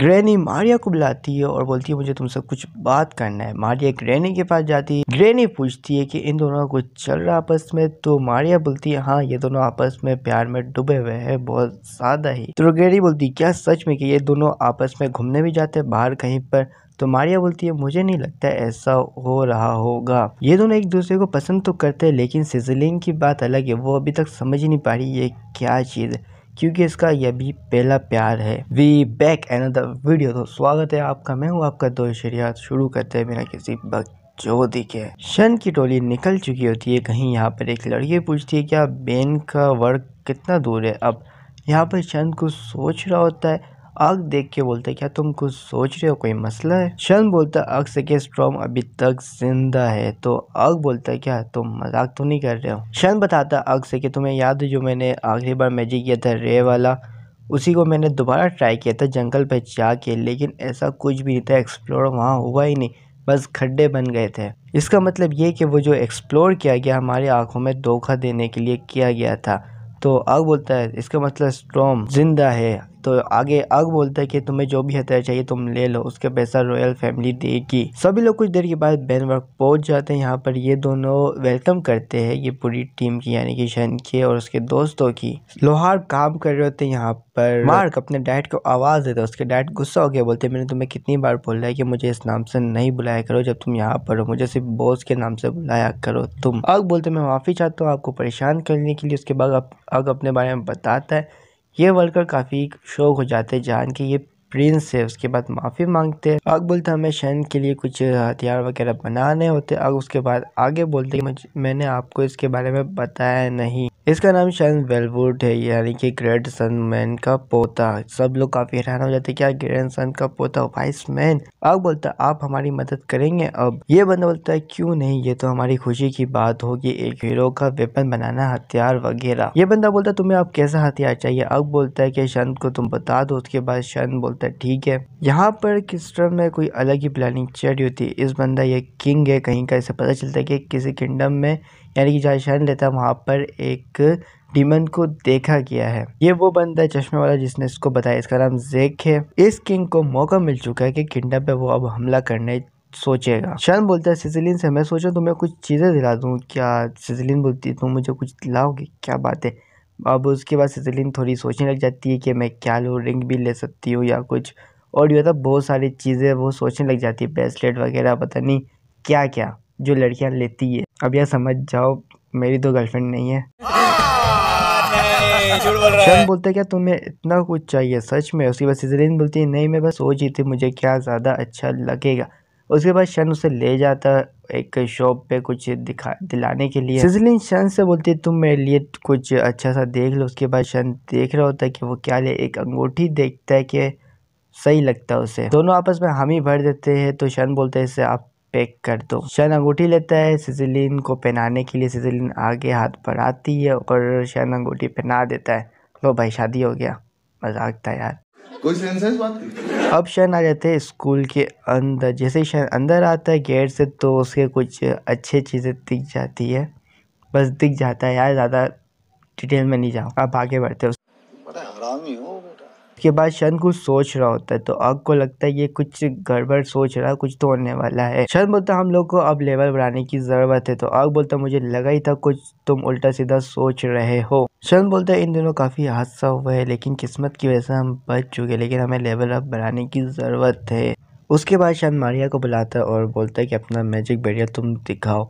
granny Maria को बुलाती है और बोलती है मुझे तुमसे कुछ बात करना है मारिया ग्रैनी के पास जाती है ग्रैनी पूछती है कि इन दोनों को चल रहा आपस में तो मारिया बोलती है हाँ ये दोनों आपस में प्यार में डूबे हुए हैं बहुत ज्यादा ही तो ग्रैनी बोलती है क्या सच में कि ये दोनों आपस में घूमने भी जाते हैं बाहर कहीं पर तो मारिया बोलती है मुझे नहीं लगता ऐसा हो रहा होगा ये दोनों एक दूसरे को पसंद तो करते हैं लेकिन सिजलिंग की बात अलग है वो अभी तक समझ ही नहीं पा रही ये क्या चीज़ है क्योंकि इसका यह भी पहला प्यार है वी बैक एनदर वीडियो तो स्वागत है आपका मैं हूँ आपका दो शरियात शुरू करते हैं बिना किसी बग जो दिखे शन की टोली निकल चुकी होती है कहीं यहाँ पर एक लड़की पूछती है क्या बेन का वर्क कितना दूर है अब यहाँ पर शन को सोच रहा होता है आग देख के बोलता है क्या तुम कुछ सोच रहे हो कोई मसला है शर्म बोलता आग से कि स्ट्रॉम अभी तक जिंदा है तो आग बोलता है क्या तुम मजाक तो नहीं कर रहे हो शन बताता आग से कि तुम्हें याद है जो मैंने आखिरी बार मैजिक किया था रे वाला उसी को मैंने दोबारा ट्राई किया था जंगल पर जाके लेकिन ऐसा कुछ भी नहीं था एक्सप्लोर वहाँ हुआ ही नहीं बस खड्डे बन गए थे इसका मतलब ये कि वो जो एक्सप्लोर किया गया हमारी आंखों में धोखा देने के लिए किया गया था तो आग बोलता है इसका मतलब स्ट्रॉम जिंदा है तो आगे अग बोलता है कि तुम्हें जो भी हथियार चाहिए तुम ले लो उसके पैसा रॉयल फैमिली देगी सभी लोग कुछ देर के बाद बैनवर्क पहुंच जाते हैं यहाँ पर ये दोनों वेलकम करते हैं ये पूरी टीम की यानी कि शन की और उसके दोस्तों की लोहार काम कर रहे होते हैं यहाँ पर मार्क अपने डैड को आवाज देता है उसके डैड गुस्सा हो गया बोलते मैंने तुम्हें कितनी बार बोला है कि मुझे इस नाम से नहीं बुलाया करो जब तुम यहाँ पर हो मुझे सिर्फ बॉस के नाम से बुलाया करो तुम अग बोलते मैं माफी चाहता हूँ आपको परेशान करने के लिए उसके बाद अग अपने बारे में बताता है ये वर्कर काफ़ी शौक हो जाते जान के ये प्रिंस है उसके बाद माफ़ी मांगते हैं आग बोलते तो हमें शहन के लिए कुछ हथियार वगैरह बनाने होते आग उसके बाद आगे बोलते मैंने आपको इसके बारे में बताया नहीं इसका नाम शायद वेलवुड है यानी कि ग्रेट मैन का पोता सब लोग काफी हैरान हो जाते क्या ग्रैंड सन का पोता वाइस मैन अब बोलता आप हमारी मदद करेंगे अब ये बंदा बोलता है क्यों नहीं ये तो हमारी खुशी की बात होगी एक हीरो का वेपन बनाना हथियार वगैरह ये बंदा बोलता है तुम्हें आप कैसा हथियार चाहिए अब बोलता है की शन को तुम बता दो उसके बाद शन बोलता है ठीक है यहाँ पर किस में कोई अलग ही प्लानिंग चल रही होती है इस बंदा ये किंग है कहीं का इसे पता चलता है की किसी किंगडम में यानी कि जहाँ ईशान रहता है वहाँ पर एक डिमन को देखा गया है ये वो बंदा है चश्मे वाला जिसने इसको बताया इसका नाम जेक है इस किंग को मौका मिल चुका है कि किंगडम पे वो अब हमला करने सोचेगा शान बोलता है सिजिलिन से मैं सोचा तुम्हें कुछ चीज़ें दिला दूँ क्या सिजिलिन बोलती है तुम मुझे कुछ दिलाओगे क्या बात है अब उसके बाद सिजिलिन थोड़ी सोचने लग जाती है कि मैं क्या लूँ रिंग भी ले सकती हूँ या कुछ और ये था बहुत सारी चीज़ें वो सोचने लग जाती है ब्रेसलेट वगैरह पता नहीं क्या क्या जो लड़कियां लेती है अब यह समझ जाओ मेरी तो गर्लफ्रेंड नहीं है शर्म बोलते क्या तुम्हें इतना कुछ चाहिए सच में उसके बाद सिजरीन बोलती है नहीं मैं बस सोच रही थी मुझे क्या ज़्यादा अच्छा लगेगा उसके बाद शन उसे ले जाता एक शॉप पे कुछ दिखा दिलाने के लिए सिजलिन शन से बोलती है तुम मेरे लिए कुछ अच्छा सा देख लो उसके बाद शन देख रहा होता है कि वो क्या ले एक अंगूठी देखता है कि सही लगता है उसे दोनों आपस में हम ही भर देते हैं तो शन बोलते हैं इसे आप पैक कर दो शन अंगूठी लेता है सिजिलिन को पहनाने के लिए सिजिलिन आगे हाथ बढ़ाती है और शन अंगूठी पहना देता है लो भाई शादी हो गया मजाक था यार कोई बात अब शन आ जाते हैं स्कूल के अंदर जैसे ही शन अंदर आता है गेट से तो उसके कुछ अच्छी चीज़ें दिख जाती है बस दिख जाता है यार ज़्यादा डिटेल में नहीं जाओ आप आगे बढ़ते हो उसके बाद शन कुछ सोच रहा होता है तो आग को लगता है ये कुछ गड़बड़ सोच रहा है कुछ तो होने वाला है शन बोलता हम लोग को अब लेवल बढ़ाने की जरूरत है तो आग बोलता मुझे लगा ही था कुछ तुम उल्टा सीधा सोच रहे हो शन बोलता है इन दिनों काफी हादसा हुआ है लेकिन किस्मत की वजह से हम बच चुके लेकिन हमें लेवल अप बढ़ाने की जरूरत है उसके बाद शन मारिया को बुलाता है और बोलता है कि अपना मैजिक बैरियर तुम दिखाओ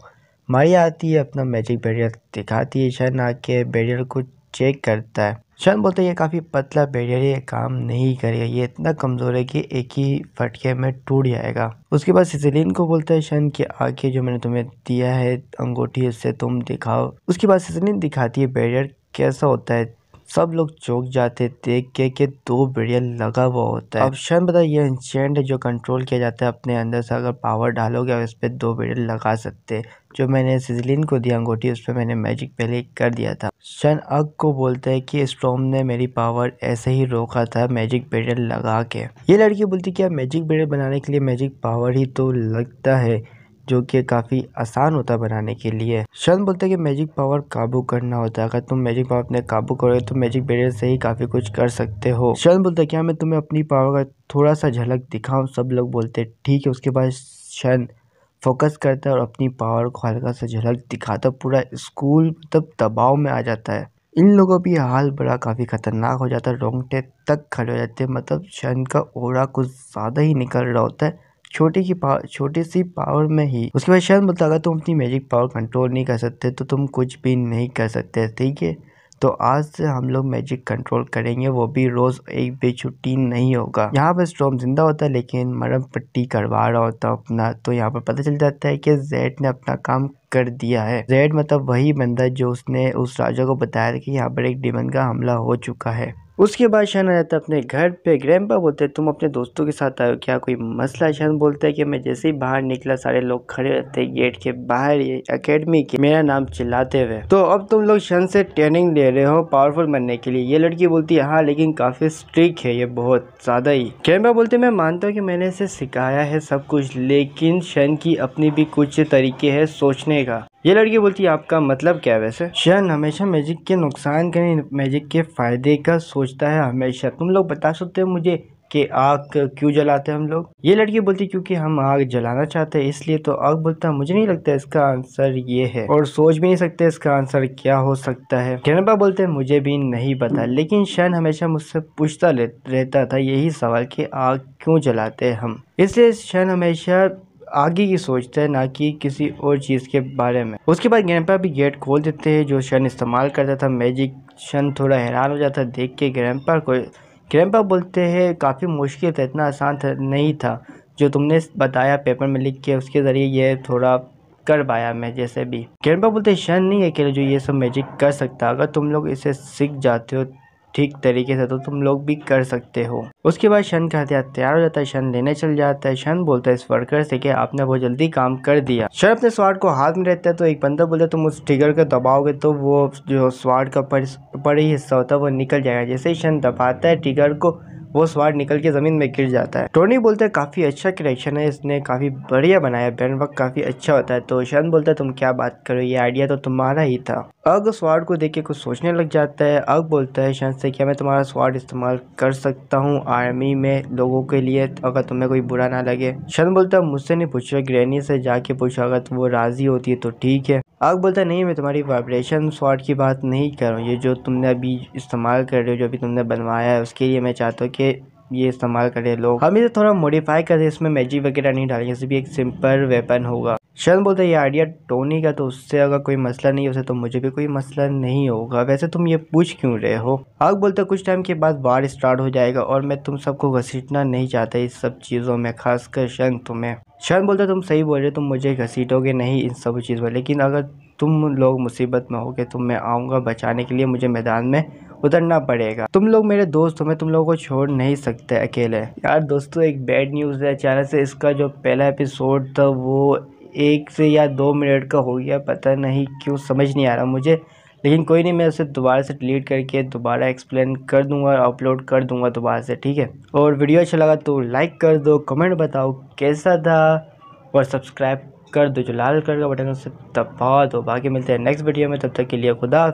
मारिया आती है अपना मैजिक बैरियर दिखाती है शन आके बैरियर को चेक करता है शायद बोलते हैं ये काफ़ी पतला बैरियर है ये काम नहीं करेगा ये इतना कमज़ोर है कि एक ही फटके में टूट जाएगा उसके बाद सिसिलिन को बोलता है शन की आंखें जो मैंने तुम्हें दिया है अंगूठी उससे तुम दिखाओ उसके बाद सिसिलिन दिखाती है बैरियर कैसा होता है सब लोग चौंक जाते देख के कि दो ब्रियल लगा हुआ होता है ऑप्शन बता ये एंशेंट है जो कंट्रोल किया जाता है अपने अंदर से अगर पावर डालोगे और इस पर दो ब्रियल लगा सकते हैं जो मैंने सिजलिन को दिया अंगूठी उस पर मैंने मैजिक पहले कर दिया था शन अग को बोलते है कि स्ट्रॉम ने मेरी पावर ऐसे ही रोका था मैजिक बेडल लगा के ये लड़की बोलती है कि मैजिक बेडल बनाने के लिए मैजिक पावर ही तो लगता है जो कि काफ़ी आसान होता है बनाने के लिए शर्म बोलते हैं कि मैजिक पावर काबू करना होता है अगर तुम मैजिक पावर अपने काबू करोगे तो मैजिक बेरियर से ही काफ़ी कुछ कर सकते हो शर्म बोलते हैं क्या हाँ, मैं तुम्हें अपनी पावर का थोड़ा सा झलक दिखाऊं सब लोग बोलते हैं ठीक है उसके बाद शन फोकस करता है और अपनी पावर को हल्का सा झलक दिखाता पूरा स्कूल मतलब दबाव में आ जाता है इन लोगों भी हाल बड़ा काफ़ी ख़तरनाक हो जाता है रोंगटे तक खड़े हो जाते हैं मतलब शर्म का ओरा कुछ ज़्यादा ही निकल रहा होता है छोटी की पावर छोटी सी पावर में ही उसके बाद शायद बोलता अगर तुम अपनी मैजिक पावर कंट्रोल नहीं कर सकते तो तुम कुछ भी नहीं कर सकते ठीक है तो आज से हम लोग मैजिक कंट्रोल करेंगे वो भी रोज एक भी छुट्टी नहीं होगा यहाँ पर स्ट्रॉम जिंदा होता है लेकिन मरम पट्टी करवा रहा होता है अपना तो यहाँ पर पता चल जाता है कि जेड ने अपना काम कर दिया है जेड मतलब वही बंदा जो उसने उस राजा को बताया कि यहाँ पर एक डिमन का हमला हो चुका है उसके बाद शहन आ जाता है अपने घर पे ग्रैंडपा बोलते हैं तुम अपने दोस्तों के साथ आयो क्या कोई मसला है शान बोलता है कि मैं जैसे ही बाहर निकला सारे लोग खड़े रहते हैं गेट के बाहर ये अकेडमी के मेरा नाम चिल्लाते हुए तो अब तुम लोग शहन से ट्रेनिंग ले रहे हो पावरफुल बनने के लिए ये लड़की बोलती है हाँ लेकिन काफी स्ट्रिक है ये बहुत ज्यादा ही ग्रैंडपा बोलते मैं मानता हूँ की मैंने इसे सिखाया है सब कुछ लेकिन शहन की अपनी भी कुछ तरीके है सोचने का ये लड़की बोलती है आपका मतलब क्या है वैसे शन हमेशा मैजिक के नुकसान के नहीं मैजिक के फ़ायदे का सोचता है हमेशा तुम लोग बता सकते हो मुझे कि आग क्यों जलाते हैं हम लोग ये लड़की बोलती क्योंकि हम आग जलाना चाहते हैं इसलिए तो आग बोलता मुझे नहीं लगता इसका आंसर ये है और सोच भी नहीं सकते इसका आंसर क्या हो सकता है जनपा बोलते हैं मुझे भी नहीं पता लेकिन शन हमेशा मुझसे पूछता रहता था यही सवाल कि आग क्यों जलाते हैं हम इसलिए शन हमेशा आगे की सोचता है ना कि किसी और चीज़ के बारे में उसके बाद ग्रैंडपा भी गेट खोल देते हैं जो शन इस्तेमाल करता था मैजिक शन थोड़ा हैरान हो जाता है देख के ग्रैंडपा को ग्रैंडपा बोलते हैं काफ़ी मुश्किल था इतना आसान था नहीं था जो तुमने बताया पेपर में लिख के उसके ज़रिए ये थोड़ा कर पाया मैं जैसे भी ग्रैंडपा बोलते शन नहीं है अकेले जो ये सब मैजिक कर सकता अगर तुम लोग इसे सीख जाते हो ठीक तरीके से तो तुम लोग भी कर सकते हो उसके बाद शन का हथियार तैयार हो जाता है शन लेने चल जाता है शन बोलता है इस वर्कर से कि आपने बहुत जल्दी काम कर दिया शन अपने स्वाड को हाथ में रहता है तो एक बंदा बोलता है तुम उस ट्रिगर को दबाओगे तो वो जो स्वाड का बड़ी हिस्सा होता है वो निकल जाएगा जैसे ही शन दबाता है ट्रिगर को वो स्वाड निकल के ज़मीन में गिर जाता है टोनी बोलता है काफ़ी अच्छा क्रिएक्शन है इसने काफ़ी बढ़िया बनाया बैन वर्क काफ़ी अच्छा होता है तो शन बोलता है तुम क्या बात करो ये आइडिया तो तुम्हारा ही था अग स्वाड को देख के कुछ सोचने लग जाता है अग बोलता है शन से क्या मैं तुम्हारा स्वाड इस्तेमाल कर सकता हूँ आर्मी में लोगों के लिए अगर तुम्हें कोई बुरा ना लगे शन बोलता है मुझसे नहीं पूछो ग्रैनी से जाके पूछो अगर वो राज़ी होती है तो ठीक है आग बोलता नहीं मैं तुम्हारी वाइब्रेशन शॉट की बात नहीं कर रहा हूँ ये जो तुमने अभी इस्तेमाल कर रहे हो जो अभी तुमने बनवाया है उसके लिए मैं चाहता हूँ कि ये इस्तेमाल करें लोग हम इसे थोड़ा मॉडिफाई करें इसमें मैजिक वगैरह नहीं डालेंगे भी एक सिंपल वेपन होगा शर्म बोलते हैं ये आइडिया टोनी का तो उससे अगर कोई मसला नहीं हो तो मुझे भी कोई मसला नहीं होगा वैसे तुम ये पूछ क्यों रहे हो आग बोलते कुछ टाइम के बाद बाढ़ स्टार्ट हो जाएगा और मैं तुम सबको घसीटना नहीं चाहता इस सब चीज़ों में खासकर शर्म तुम्हें शर्म बोलते तुम सही बोल रहे हो तुम मुझे घसीटोगे नहीं इन सब चीज़ों में लेकिन अगर तुम लोग मुसीबत में होगे तो मैं आऊँगा बचाने के लिए मुझे मैदान में उतरना पड़ेगा तुम लोग मेरे दोस्त हो मैं तुम लोगों को छोड़ नहीं सकते अकेले यार दोस्तों एक बैड न्यूज़ है अचानक से इसका जो पहला एपिसोड था वो एक से या दो मिनट का हो गया पता नहीं क्यों समझ नहीं आ रहा मुझे लेकिन कोई नहीं मैं उसे दोबारा से डिलीट करके दोबारा एक्सप्लेन कर दूंगा और अपलोड कर दूंगा दोबारा से ठीक है और वीडियो अच्छा लगा तो लाइक कर दो कमेंट बताओ कैसा था और सब्सक्राइब कर दो जो लाल कलर का बटन उसे दबा दो बाकी मिलते हैं नेक्स्ट वीडियो में तब तक के लिए खुदा